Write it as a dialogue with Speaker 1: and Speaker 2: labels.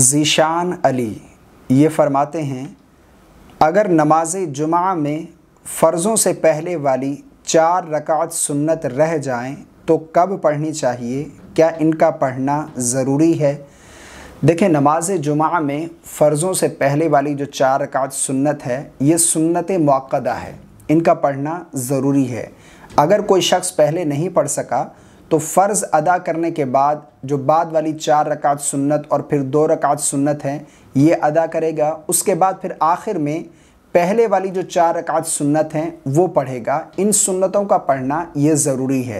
Speaker 1: ज़ीशान अली ये फरमाते हैं अगर नमाज जुमा में फ़र्ज़ों से पहले वाली चार रकात सुन्नत रह जाएं तो कब पढ़नी चाहिए क्या इनका पढ़ना ज़रूरी है देखें नमाज जुमा में फ़र्ज़ों से पहले वाली जो चार रकात सुन्नत है ये सुन्नत मौक़दा है इनका पढ़ना ज़रूरी है अगर कोई शख्स पहले नहीं पढ़ सका तो फ़र्ज़ अदा करने के बाद जो बाद वाली चार रकात सुन्नत और फिर दो रकात सुन्नत हैं ये अदा करेगा उसके बाद फिर आखिर में पहले वाली जो चार रकात सुन्नत हैं वो पढ़ेगा इन सुन्नतों का पढ़ना ये ज़रूरी है